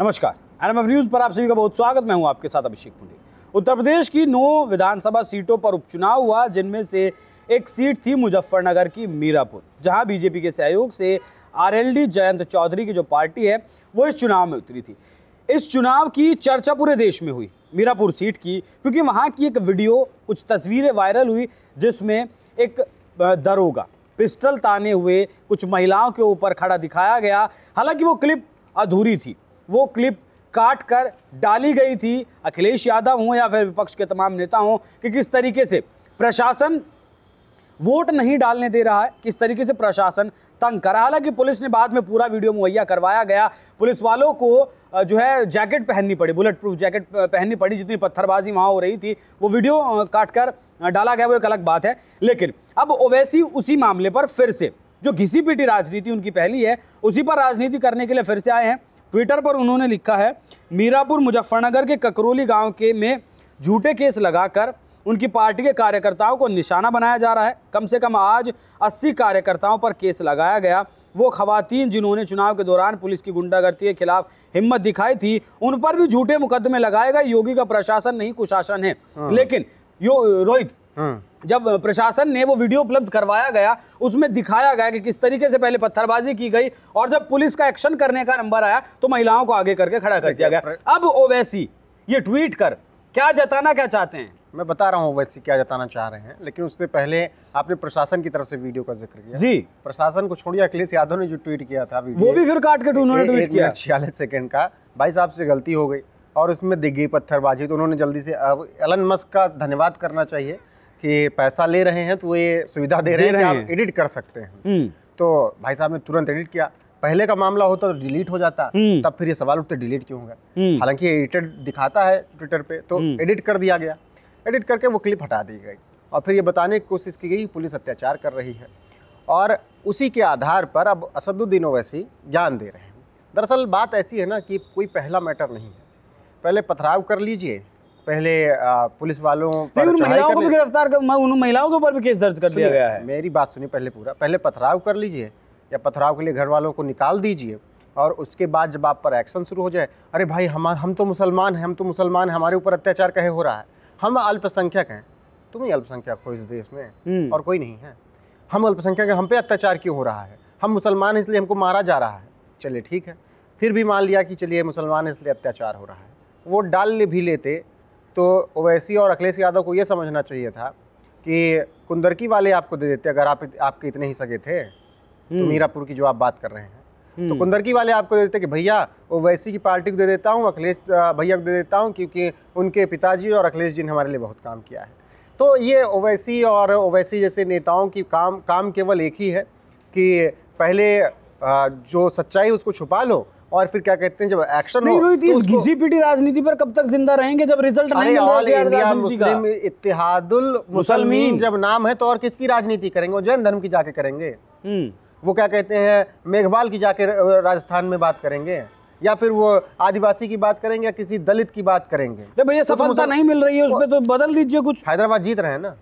नमस्कार NMF news पर आप सभी का बहुत स्वागत मैं हूं आपके साथ अभिषेक पुंडी उत्तर प्रदेश की नौ विधानसभा सीटों पर उपचुनाव हुआ जिनमें से एक सीट थी मुजफ्फरनगर की मीरापुर जहां बीजेपी के सहयोग से आरएलडी जयंत चौधरी की जो पार्टी है वो इस चुनाव में उतरी थी इस चुनाव की चर्चा पूरे देश में हुई मीरापुर सीट की क्योंकि वहाँ की एक वीडियो कुछ तस्वीरें वायरल हुई जिसमें एक दरोगा पिस्टल ताने हुए कुछ महिलाओं के ऊपर खड़ा दिखाया गया हालांकि वो क्लिप अधूरी थी वो क्लिप काट कर डाली गई थी अखिलेश यादव हों या फिर विपक्ष के तमाम नेता हों कि किस तरीके से प्रशासन वोट नहीं डालने दे रहा है किस तरीके से प्रशासन तंग करा हालांकि पुलिस ने बाद में पूरा वीडियो मुहैया करवाया गया पुलिस वालों को जो है जैकेट पहननी पड़ी बुलेट प्रूफ जैकेट पहननी पड़ी जितनी पत्थरबाजी वहाँ हो रही थी वो वीडियो काट कर डाला गया वो एक अलग बात है लेकिन अब ओवैसी उसी मामले पर फिर से जो घिसी पीटी राजनीति उनकी पहली है उसी पर राजनीति करने के लिए फिर से आए हैं ट्विटर पर उन्होंने लिखा है मीरापुर मुजफ्फरनगर के ककरोली गांव के में झूठे केस लगाकर उनकी पार्टी के कार्यकर्ताओं को निशाना बनाया जा रहा है कम से कम आज 80 कार्यकर्ताओं पर केस लगाया गया वो खवतान जिन्होंने चुनाव के दौरान पुलिस की गुंडागर्दी के खिलाफ हिम्मत दिखाई थी उन पर भी झूठे मुकदमे लगाए गए योगी का प्रशासन नहीं कुशासन है हाँ। लेकिन यो रोहित जब प्रशासन ने वो वीडियो उपलब्ध करवाया गया उसमें दिखाया गया कि किस तरीके से पहले पत्थरबाजी की गई और जब पुलिस का एक्शन करने का नंबर आया तो महिलाओं को आगे करके खड़ा कर दिया गया अब ओवैसी ये ट्वीट कर क्या जताना क्या चाहते हैं मैं बता रहा हूँ ओवैसी क्या जताना चाह रहे हैं लेकिन उससे पहले आपने प्रशासन की तरफ से वीडियो का जिक्र किया जी प्रशासन को छोड़िए अखिलेश यादव ने जो ट्वीट किया था वो भी फिर काट के उन्होंने ट्वीट किया छियालीस सेकंड का भाई साहब से गलती हो गई और उसमें दिख गई पत्थरबाजी तो उन्होंने जल्दी से एलन मस्क का धन्यवाद करना चाहिए कि पैसा ले रहे हैं तो ये सुविधा दे, दे रहे हैं हैं। आप एडिट कर सकते हैं हम्म। तो भाई साहब ने तुरंत एडिट किया पहले का मामला होता तो डिलीट हो जाता हम्म। तब फिर ये सवाल उठते डिलीट क्यों होगा हम्म। हालांकि एडिटेड दिखाता है ट्विटर पे तो एडिट कर दिया गया एडिट करके वो क्लिप हटा दी गई और फिर ये बताने की कोशिश की गई पुलिस अत्याचार कर रही है और उसी के आधार पर अब असदुद्दीन ओवैसी जान दे रहे हैं दरअसल बात ऐसी है ना कि कोई पहला मैटर नहीं है पहले पथराव कर लीजिए पहले पुलिस वालों पर महिलाओं को भी गिरफ्तार कर उन महिलाओं के ऊपर भी केस दर्ज कर दिया गया है मेरी बात सुनिए पहले पूरा पहले पथराव कर लीजिए या पथराव के लिए घर वालों को निकाल दीजिए और उसके बाद जब आप पर एक्शन शुरू हो जाए अरे भाई हम हम तो मुसलमान हैं हम तो मुसलमान हैं हमारे ऊपर अत्याचार कहे हो रहा है हम अल्पसंख्यक हैं तुम ही अल्पसंख्यक हो इस देश में हम्म। और कोई नहीं है हम अल्पसंख्यक हम पे अत्याचार क्यों हो रहा है हम मुसलमान हैं इसलिए हमको मारा जा रहा है चलिए ठीक है फिर भी मान लिया कि चलिए मुसलमान इसलिए अत्याचार हो रहा है वो डाल भी लेते तो ओवैसी और अखिलेश यादव को ये समझना चाहिए था कि कुंदरकी वाले आपको दे देते अगर आप आपके इतने ही सगे थे तो हम्म। मीरापुर की जो आप बात कर रहे हैं तो हम्म। कुंदरकी वाले आपको दे देते कि भैया ओवैसी की पार्टी को दे देता हूँ अखिलेश भैया को दे देता हूँ क्योंकि उनके पिताजी और अखिलेश जी ने हमारे लिए बहुत काम किया है तो ये ओवैसी और ओवैसी जैसे नेताओं की काम काम केवल एक ही है कि पहले जो सच्चाई उसको छुपा लो और फिर क्या कहते हैं जब एक्शन नहीं हो तो घिसी पीटी राजनीति पर कब तक जिंदा रहेंगे जब रिजल्ट नहीं इंडिया मुस्लिम इतिहादुल मुसलमीन जब नाम है तो और किसकी राजनीति करेंगे वो जैन धर्म की जाके करेंगे हम्म। वो क्या कहते हैं मेघवाल की जाके राजस्थान में बात करेंगे या फिर वो आदिवासी की बात करेंगे या किसी दलित की बात करेंगे भैया तो सफलता नहीं मिल रही है उसमें तो बदल दीजिए कुछ हैदराबाद जीत रहे हैं ना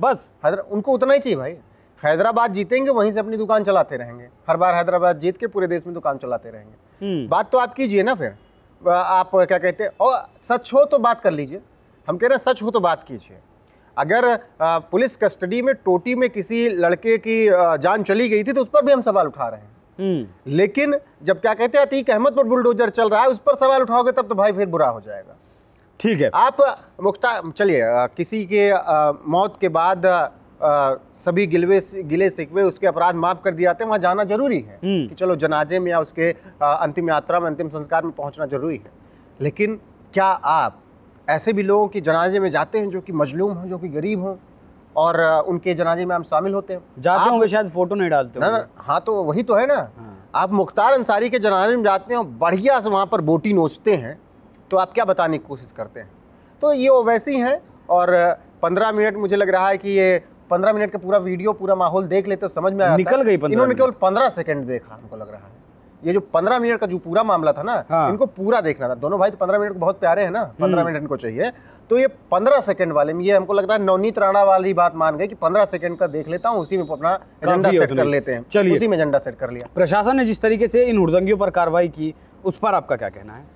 बस उनको उतना ही चाहिए भाई हैदराबाद जीतेंगे वहीं से अपनी दुकान चलाते रहेंगे हर बार हैदराबाद जीत के पूरे देश में दुकान चलाते रहेंगे हम्म। बात तो आप कीजिए ना फिर आप क्या कहते हैं और सच हो तो बात कर लीजिए हम कह रहे हैं सच हो तो बात कीजिए अगर पुलिस कस्टडी में टोटी में किसी लड़के की जान चली गई थी तो उस पर भी हम सवाल उठा रहे हैं हम्म। लेकिन जब क्या कहते हैं अतीक अहमद पर बुलडोजर चल रहा है उस पर सवाल उठाओगे तब तो भाई फिर बुरा हो जाएगा ठीक है आप मुख्तार चलिए किसी के आ, मौत के बाद आ, सभी गिलवे गिले सिकवे उसके अपराध माफ कर दिए जाते हैं वहाँ जाना जरूरी है हम्म। कि चलो जनाजे में या उसके अंतिम यात्रा में अंतिम संस्कार में पहुँचना जरूरी है लेकिन क्या आप ऐसे भी लोगों के जनाजे में जाते हैं जो कि मजलूम हों जो कि गरीब हों और उनके जनाजे में हम शामिल होते हैं जाते होंगे शायद फोटो नहीं डालते ना, ना हाँ तो वही तो है ना हाँ। आप मुख्तार अंसारी के जनाजे में जाते हैं बढ़िया से वहाँ पर बोटी नोचते हैं तो आप क्या बताने की कोशिश करते हैं तो ये वैसी हैं और पंद्रह मिनट मुझे लग रहा है कि ये पंद्रह मिनट का पूरा वीडियो पूरा माहौल देख लेते समझ में आया निकल गई इन्होंने केवल पंद्रह सेकंड देखा हमको लग रहा है ये जो पंद्रह मिनट का जो पूरा मामला था ना हाँ। इनको पूरा देखना था दोनों भाई तो पंद्रह मिनट बहुत प्यारे हैं ना पंद्रह हम्म। मिनट इनको चाहिए तो ये पंद्रह सेकंड वाले में ये हमको लगता है नवनीत राणा वाली बात मान गए कि पंद्रह सेकंड का देख लेता हूँ उसी में अपना एजेंडा सेट कर लेते हैं उसी में एजेंडा सेट कर लिया प्रशासन ने जिस तरीके से इन हुड़दंगियों पर कार्रवाई की उस पर आपका क्या कहना है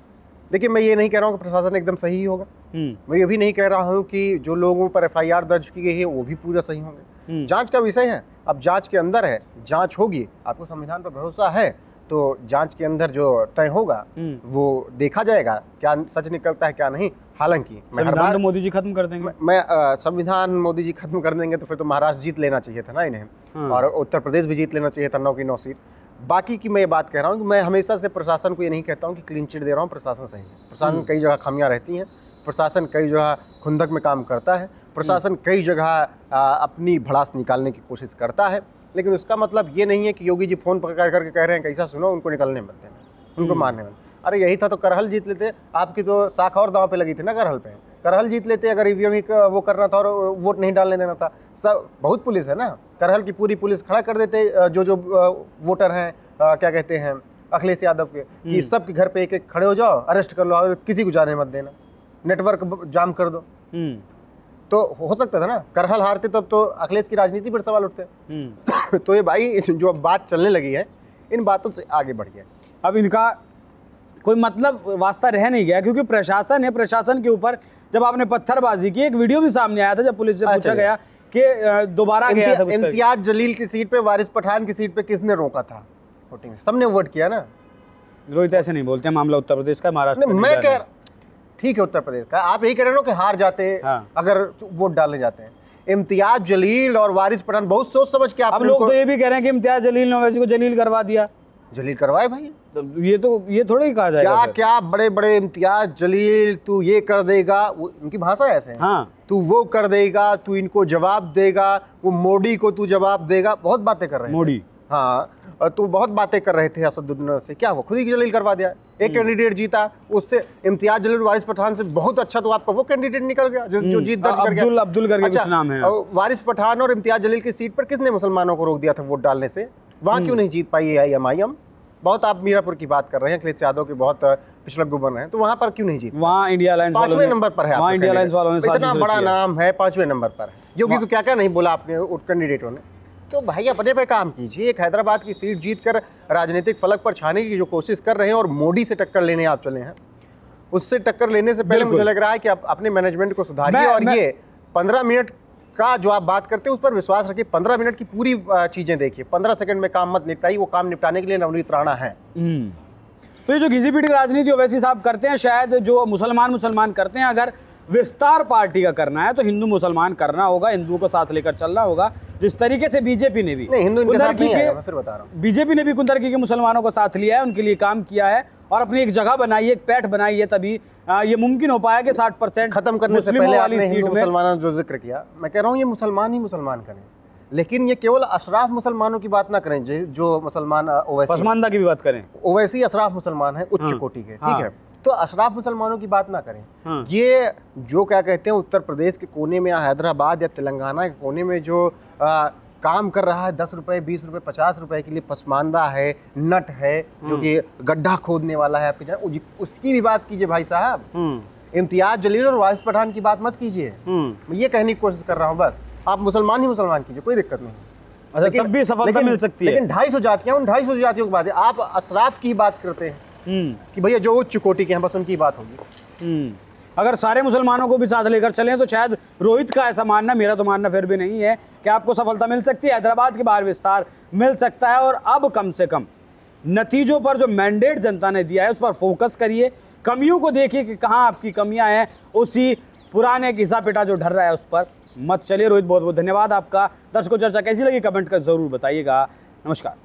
देखिए मैं ये नहीं कह रहा हूँ कि प्रशासन एकदम सही ही होगा हम्म। मैं ये भी नहीं कह रहा हूँ कि जो लोगों पर एफ दर्ज की गई है वो भी पूरा सही होंगे हम्म। जांच का विषय है अब जांच के अंदर है जांच होगी आपको संविधान पर भरोसा है तो जांच के अंदर जो तय होगा हम्म। वो देखा जाएगा क्या सच निकलता है क्या नहीं हालांकि संविधान तो मोदी जी खत्म कर देंगे मैं संविधान मोदी जी खत्म कर देंगे तो फिर तो महाराष्ट्र जीत लेना चाहिए था ना इन्हें हाँ। और उत्तर प्रदेश भी जीत लेना चाहिए था नौ की नौ सीट बाकी की मैं बात कह रहा हूँ कि मैं हमेशा से प्रशासन को ये नहीं कहता हूँ कि क्लीन चिट दे रहा हूँ प्रशासन सही है प्रशासन हम्म। कई जगह खामियाँ रहती हैं प्रशासन कई जगह खुंदक में काम करता है प्रशासन हम्म। कई जगह अपनी भड़ास निकालने की कोशिश करता है लेकिन उसका मतलब ये नहीं है कि योगी जी फ़ोन पकड़ करके कह रहे हैं कैसा सुनो उनको निकलने देना उनको हम्म। मारने मत अरे यही था तो करहल जीत लेते आपकी तो शाखा और दाव पे लगी थी ना करहल पे करहल जीत लेते अगर ईवीएम वो करना था और वोट नहीं डालने देना था सब बहुत पुलिस है ना करहल की पूरी पुलिस खड़ा कर देते जो जो वोटर हैं क्या कहते हैं अखिलेश यादव के कि हम्म। सबके घर पे एक एक खड़े हो जाओ अरेस्ट कर लो और किसी को जाने मत देना नेटवर्क जाम कर दो हम्म। तो हो सकता था ना करहल हारते तब तो अखिलेश की राजनीति पर सवाल उठते हम्म। तो ये भाई जो अब बात चलने लगी है इन बातों से आगे बढ़ गया अब इनका कोई मतलब वास्ता रह नहीं गया क्योंकि प्रशासन है प्रशासन के ऊपर जब आपने पत्थरबाजी की एक वीडियो भी सामने आया था जब पुलिस से पूछा अच्छा गया कि दोबारा गया था इम्तियाज जलील की सीट पे वारिस पठान की सीट पे किसने रोका था वोटिंग सबने वोट किया ना रोहित ऐसे नहीं बोलते मामला उत्तर प्रदेश का महाराष्ट्र मैं कह ठीक है उत्तर प्रदेश का आप यही कह रहे हो कि हार जाते हाँ। अगर वोट डालने जाते हैं इम्तियाज जलील और वारिस पठान बहुत सोच समझ के आप लोग तो ये भी कह रहे हैं कि इम्तियाज जलील ने को जलील करवा दिया जलील करवाए भाई तो ये तो ये थोड़ा ही कहा जाए क्या क्या बड़े बड़े इम्तियाज जलील तू ये कर देगा वो उनकी भाषा ऐसे है हाँ तू वो कर देगा तू इनको जवाब देगा वो मोदी को तू जवाब देगा बहुत बातें कर रहे हैं मोदी हाँ तो बहुत बातें कर रहे थे असदुद्दीन से क्या हुआ खुद ही जलील करवा दिया एक हम्म। कैंडिडेट जीता उससे इम्तियाज जलील वारिस पठान से बहुत अच्छा तो आपका वो कैंडिडेट निकल गया जो, जो हम्म, जीत दर्ज कर गया अब्दुल करके अच्छा, नाम है वारिस पठान और इम्तियाज जलील की सीट पर किसने मुसलमानों को रोक दिया था वोट डालने से वहाँ हम्म। क्यों नहीं जीत पाई है आई एम आई एम बहुत आप मीरापुर की बात कर रहे हैं अखिलेश यादव के बहुत पिछले गुबर रहे हैं तो वहाँ पर क्यों नहीं जीत वहाँ इंडिया लाइन पांचवें नंबर पर है इंडिया तो लाइन वालों ने तो इतना बड़ा नाम है पांचवें नंबर पर योगी को क्या क्या नहीं बोला आपने कैंडिडेटों ने तो भाई अपने पे काम कीजिए एक हैदराबाद की सीट जीतकर राजनीतिक फलक पर छाने की जो कोशिश कर रहे हैं और मोदी से टक्कर लेने आप चले हैं उससे टक्कर लेने से पहले मुझे लग रहा है कि आप अपने मैनेजमेंट को सुधारिए और मैं, ये पंद्रह मिनट का जो आप बात करते हैं उस पर विश्वास रखिए पंद्रह मिनट की पूरी चीजें देखिए पंद्रह सेकंड में काम मत निपटाई वो काम निपटाने के लिए नवनीत राणा है हम्म। तो ये जो घिसी की राजनीति ओवैसी साहब करते हैं शायद जो मुसलमान मुसलमान करते हैं अगर विस्तार पार्टी का करना है तो हिंदू मुसलमान करना होगा हिंदुओं को साथ लेकर चलना होगा जिस तरीके से बीजेपी ने भी कुंदरकी के फिर बता रहा हूँ बीजेपी ने भी कुंदरकी के मुसलमानों को साथ लिया है उनके लिए काम किया है और अपनी एक जगह बनाई एक पैठ बनाई है तभी आ, ये मुमकिन हो पाया कि साठ परसेंट खत्म करने से पहले वाली सीट मुसलमानों जो जिक्र किया मैं कह रहा हूँ ये मुसलमान ही मुसलमान करें लेकिन ये केवल अशराफ मुसलमानों की बात ना करें जो मुसलमान पसमानदा की भी बात करें ओवैसी अशराफ मुसलमान है उच्च हाँ। कोटि के हाँ। ठीक है तो अशराफ मुसलमानों की बात ना करें हाँ। ये जो क्या कहते हैं उत्तर प्रदेश के कोने में या हैदराबाद या तेलंगाना के कोने में जो काम कर रहा है दस रुपए बीस रुपए पचास रुपए के लिए पसमानदा है नट है जो कि गड्ढा खोदने वाला है आपके उसकी भी बात कीजिए भाई साहब हम्म। इम्तियाज जलील और वारिस पठान की बात मत कीजिए हम्म। मैं ये कहने की कोशिश कर रहा हूँ बस आप मुसलमान ही मुसलमान कीजिए कोई दिक्कत नहीं अच्छा तब भी सफलता मिल सकती है लेकिन ढाई सौ जातियाँ उन ढाई सौ जातियों की बात है आप असराफ की बात करते हैं हम्म। कि भैया जो उच्च कोटि के हैं बस उनकी बात होगी अगर सारे मुसलमानों को भी साथ लेकर चलें तो शायद रोहित का ऐसा मानना मेरा तो मानना फिर भी नहीं है कि आपको सफलता मिल सकती है हैदराबाद के बाहर विस्तार मिल सकता है और अब कम से कम नतीजों पर जो मैंडेट जनता ने दिया है उस पर फोकस करिए कमियों को देखिए कि कहाँ आपकी कमियाँ हैं उसी पुराने घिसा पिटा जो ढर रहा है उस पर मत चलिए रोहित बहुत बहुत धन्यवाद आपका दर्शकों चर्चा कैसी लगी कमेंट कर ज़रूर बताइएगा नमस्कार